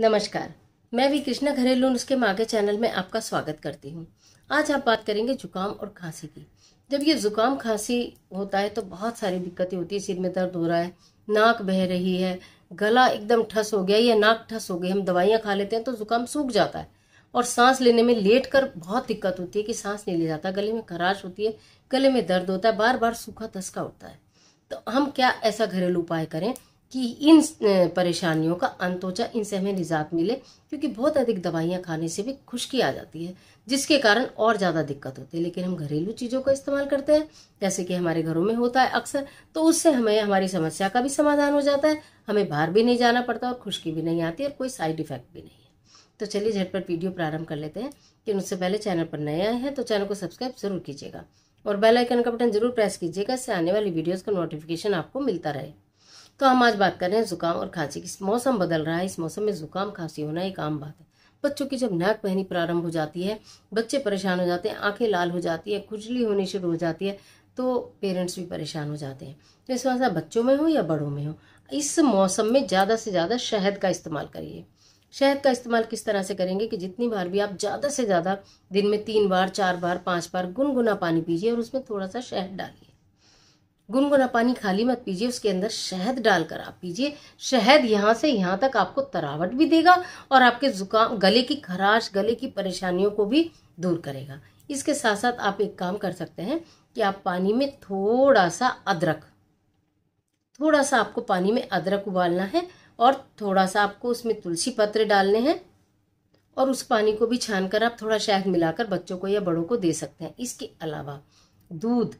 नमस्कार मैं भी कृष्णा घरेलू नुस्खे मागे चैनल में आपका स्वागत करती हूँ आज आप बात करेंगे जुकाम और खांसी की जब ये जुकाम खांसी होता है तो बहुत सारी दिक्कतें होती है सिर में दर्द हो रहा है नाक बह रही है गला एकदम ठस हो गया या नाक ठस हो गई हम दवाइयाँ खा लेते हैं तो जुकाम सूख जाता है और सांस लेने में लेट कर बहुत दिक्कत होती है कि सांस नहीं ले जाता गले में खराश होती है गले में दर्द होता है बार बार सूखा तस्का होता है तो हम क्या ऐसा घरेलू उपाय करें कि इन परेशानियों का अंत हो जाए इनसे हमें निजात मिले क्योंकि बहुत अधिक दवाइयाँ खाने से भी खुश्की आ जाती है जिसके कारण और ज़्यादा दिक्कत होती है लेकिन हम घरेलू चीज़ों का इस्तेमाल करते हैं जैसे कि हमारे घरों में होता है अक्सर तो उससे हमें हमारी समस्या का भी समाधान हो जाता है हमें बाहर भी नहीं जाना पड़ता और खुश्की भी नहीं आती और कोई साइड इफेक्ट भी नहीं है तो चलिए झटपट वीडियो प्रारंभ कर लेते हैं लेकिन उससे पहले चैनल पर नए आए हैं तो चैनल को सब्सक्राइब जरूर कीजिएगा और बेल आइकन का बटन जरूर प्रेस कीजिएगा इससे आने वाली वीडियोस का नोटिफिकेशन आपको मिलता रहे तो हम आज बात कर रहे हैं ज़ुकाम और खांसी की मौसम बदल रहा है इस मौसम में ज़ुकाम खांसी होना एक आम बात है बच्चों की जब नाक बहनी प्रारंभ हो जाती है बच्चे परेशान हो जाते हैं आंखें लाल हो जाती है खुजली होनी शुरू हो जाती है तो पेरेंट्स भी परेशान हो जाते हैं तो इस वजह बच्चों में हो या बड़ों में हो इस मौसम में ज़्यादा से ज़्यादा शहद का इस्तेमाल करिए शहद का इस्तेमाल किस तरह से करेंगे कि जितनी बार भी आप ज़्यादा से ज़्यादा दिन में तीन बार चार बार पाँच बार गुनगुना पानी पीजिए और उसमें थोड़ा सा शहद डालिए गुनगुना पानी खाली मत पीजिए उसके अंदर शहद डालकर आप पीजिए शहद यहाँ से यहाँ तक आपको तरावट भी देगा और आपके जुकाम गले की खराश गले की परेशानियों को भी दूर करेगा इसके साथ साथ आप एक काम कर सकते हैं कि आप पानी में थोड़ा सा अदरक थोड़ा सा आपको पानी में अदरक उबालना है और थोड़ा सा आपको उसमें तुलसी पत्र डालने हैं और उस पानी को भी छान कर आप थोड़ा शहद मिलाकर बच्चों को या बड़ों को दे सकते हैं इसके अलावा दूध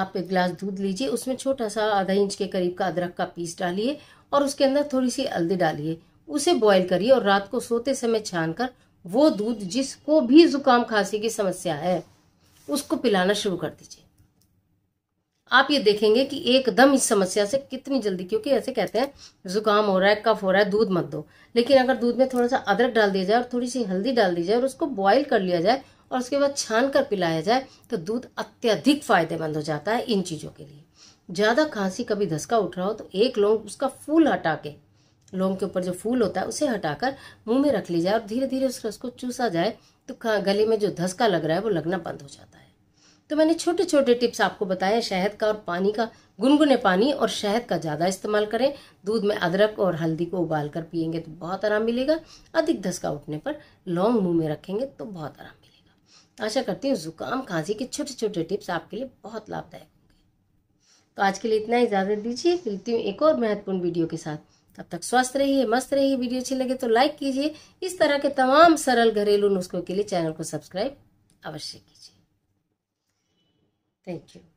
आप एक गिलास दूध लीजिए उसमें छोटा सा आधा इंच के करीब का अदरक का पीस डालिए और उसके अंदर थोड़ी सी हल्दी डालिए उसे बॉईल करिए और रात को सोते समय छान कर वो दूध जिसको भी जुकाम खांसी की समस्या है उसको पिलाना शुरू कर दीजिए आप ये देखेंगे कि एकदम इस समस्या से कितनी जल्दी क्योंकि ऐसे कहते हैं जुकाम हो रहा है कफ हो रहा है दूध मत दो लेकिन अगर दूध में थोड़ा सा अदरक डाल दिया जाए और थोड़ी सी हल्दी डाल दी जाए और उसको बॉयल कर लिया जाए और उसके बाद छान कर पिलाया जाए तो दूध अत्यधिक फायदेमंद हो जाता है इन चीज़ों के लिए ज़्यादा खांसी कभी धसका उठ रहा हो तो एक लौंग उसका फूल हटा के लौंग के ऊपर जो फूल होता है उसे हटाकर मुंह में रख ली जाए और धीरे धीरे उस रस को चूसा जाए तो गले में जो धसका लग रहा है वो लगना बंद हो जाता है तो मैंने छोटे छोटे टिप्स आपको बताए शहद का और पानी का गुनगुने पानी और शहद का ज़्यादा इस्तेमाल करें दूध में अदरक और हल्दी को उबाल कर पियेंगे तो बहुत आराम मिलेगा अधिक धसका उठने पर लौंग मुंह में रखेंगे तो बहुत आराम आशा करती हूँ ज़ुकाम खांसी के छोटे छोटे टिप्स आपके लिए बहुत लाभदायक होंगे तो आज के लिए इतना इजाज़त दीजिए मिलती हूँ एक और महत्वपूर्ण वीडियो के साथ तब तक स्वस्थ रहिए मस्त रहिए वीडियो अच्छी लगे तो लाइक कीजिए इस तरह के तमाम सरल घरेलू नुस्खों के लिए चैनल को सब्सक्राइब अवश्य कीजिए थैंक यू